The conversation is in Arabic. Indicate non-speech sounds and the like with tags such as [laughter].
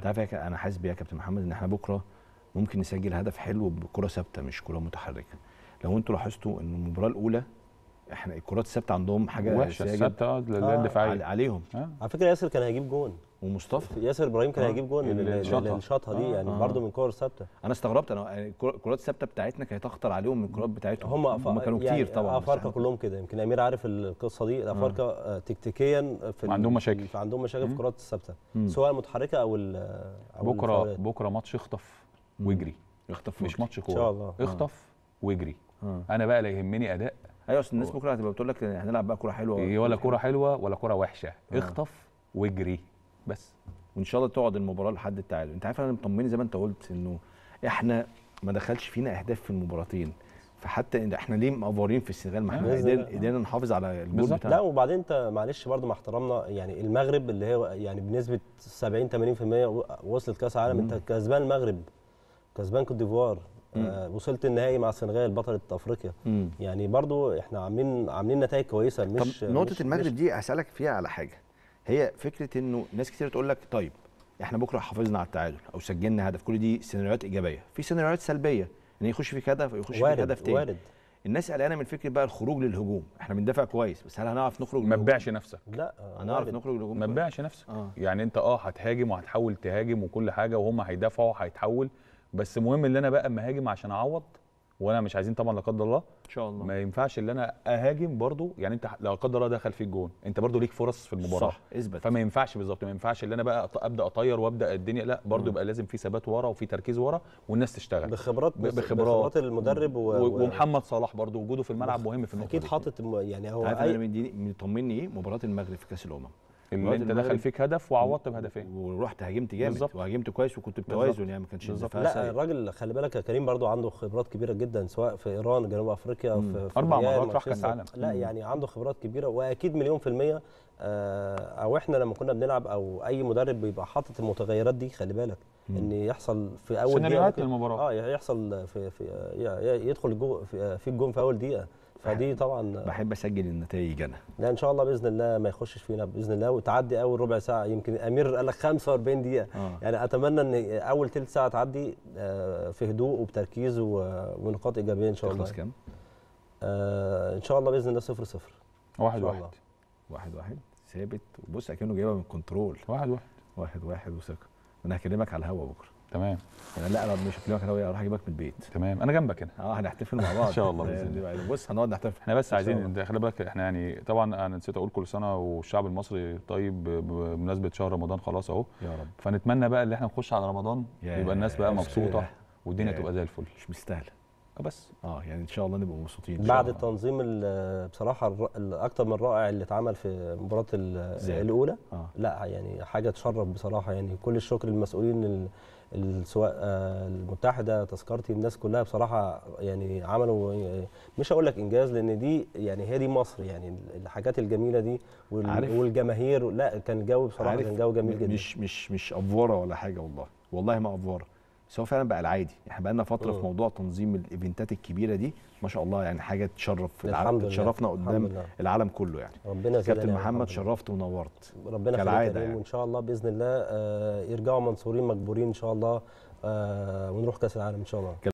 تعرف انا حاسس بيها يا كابتن محمد ان احنا بكره ممكن نسجل هدف حلو بكره ثابته مش كره متحركه لو انتوا لاحظتوا ان المباراه الاولى احنا الكرات الثابته عندهم حاجه وحشه ثابته اه عليهم آه. على فكره ياسر كان هيجيب جون ومصطفى ياسر ابراهيم كان آه. هيجيب جون من الشاطها دي آه، يعني آه. برده من الكور الثابته انا استغربت انا الكرات يعني الثابته بتاعتنا كانت اخطر عليهم من الكرات بتاعتهم هم, هم كانوا يعني كتير طبعا افارقه كلهم كده يمكن امير عارف القصه دي آه. تكتيكيا في عندهم مشاكل عندهم مشاكل في الكرات الثابته سواء المتحركه او, أو بكره الفرق. بكره ماتش اخطف واجري اخطف مش ماتش كوره ان شاء الله اخطف واجري انا بقى لا يهمني اداء ايوه اصل الناس بكره هتبقى بتقول لك هنلعب بقى كوره حلوه ولا كوره حلوه ولا كوره وحشه اخطف واجري بس وان شاء الله تقعد المباراه لحد التعادل انت عارف انا مطمني زي ما انت قلت انه احنا ما دخلش فينا اهداف في المباراتين فحتى احنا ليه مقفورين في السنغال ما احنا قدرنا نحافظ على الجول بتاعنا لا وبعدين انت معلش برضو مع احترامنا يعني المغرب اللي هي يعني بنسبه 70 80% وصلت كاس عالم انت كسبان المغرب كسبان كوت ديفوار آه وصلت النهائي مع السنغال بطله افريقيا يعني برضو احنا عاملين عاملين نتائج كويسه مش طب نقطه مش المغرب مش دي اسالك فيها على حاجه هي فكره انه ناس كتير تقول لك طيب احنا بكره حافظنا على التعادل او سجلنا هدف كل دي سيناريوهات ايجابيه في سيناريوهات سلبيه ان يخش فيك هدف يخش فيك هدف تاني وارد الناس قلقانه من فكره بقى الخروج للهجوم احنا بندافع كويس بس هل هنعرف نخرج ما تبيعش نفسك لا هنعرف نخرج للهجوم ما تبيعش نفسك آه. يعني انت اه هتهاجم وهتحاول تهاجم وكل حاجه وهم هيدافعوا هيتحول بس مهم ان انا بقى اما هاجم عشان اعوض وانا مش عايزين طبعا لا قدر الله ان شاء الله ما ينفعش ان انا اهاجم برضو يعني انت لا قدر الله دخل في الجون انت برضو ليك فرص في المباراه صح اثبت فما ينفعش بالظبط ما ينفعش ان انا بقى ابدا اطير وابدا الدنيا لا برضو يبقى لازم في ثبات ورا وفي تركيز ورا والناس تشتغل بخبرات بخبرات, المدرب و... و... ومحمد صلاح برضو وجوده في الملعب مهم في النقطه اكيد حاطط يعني هو عارف انا مطمني ايه مباراه المغرب في كاس الامم ان انت دخل فيك هدف وعوضت بهدفين ورحت هاجمت جامد بالزبط. وهاجمت كويس وكنت بتوازن يعني ما كانش لا الراجل خلي بالك يا كريم برضو عنده خبرات كبيره جدا سواء في ايران جنوب افريقيا مم. في, اربع مرات راح كاس عالم لا يعني عنده خبرات كبيره واكيد مليون في الميه آه، او احنا لما كنا بنلعب او اي مدرب بيبقى حاطط المتغيرات دي خلي بالك ان يحصل في اول سيناريوهات المباراه اه يحصل في, في يدخل في الجون في اول دقيقه فدي طبعا بحب اسجل النتائج انا لا ان شاء الله باذن الله ما يخشش فينا باذن الله وتعدي اول ربع ساعه يمكن امير قال لك 45 دقيقه آه. يعني اتمنى ان اول ثلث ساعه تعدي آه، في هدوء وبتركيز ونقاط ايجابيه ان شاء الله تخلص كام؟ آه ان شاء الله باذن الله 0 0 واحد واحد واحد واحد ثابت وبص اكنه جايبها من كنترول 1 واحد واحد واحد وثقه انا هكلمك على الهوا بكره تمام يعني لا انا مش هكلمك على انا هروح اجيبك من البيت تمام انا جنبك هنا اه هنحتفل مع بعض [laughs] ان شاء الله باذن يعني بص هنقعد نحتفل احنا بس عايزين خلي بالك احنا يعني طبعا انا نسيت اقول كل سنه والشعب المصري طيب بمناسبه شهر رمضان خلاص اهو يا رب فنتمنى بقى ان احنا نخش على رمضان يبقى الناس بقى مبسوطه والدنيا تبقى زي الفل مش مستاهله وبس بس اه يعني ان شاء الله نبقى مبسوطين بعد الله. التنظيم بصراحه الاكثر من رائع اللي اتعمل في مباراه الاولى آه. لا يعني حاجه تشرف بصراحه يعني كل الشكر للمسؤولين سواء آه، المتحده تذكرتي الناس كلها بصراحه يعني عملوا آه، مش هقول لك انجاز لان دي يعني هي دي مصر يعني الحاجات الجميله دي والجماهير لا كان الجو بصراحه كان جو جميل جدا مش مش مش افوره ولا حاجه والله والله ما افوره بس هو فعلا بقى العادي احنا بقى لنا فتره في موضوع تنظيم الايفنتات الكبيره دي ما شاء الله يعني حاجه تشرف العالم تشرفنا قدام العالم كله يعني ربنا كابتن محمد شرفت ونورت ربنا كالعاده يعني. وان شاء الله باذن الله آه، يرجعوا منصورين مجبورين ان شاء الله آه، ونروح كاس العالم ان شاء الله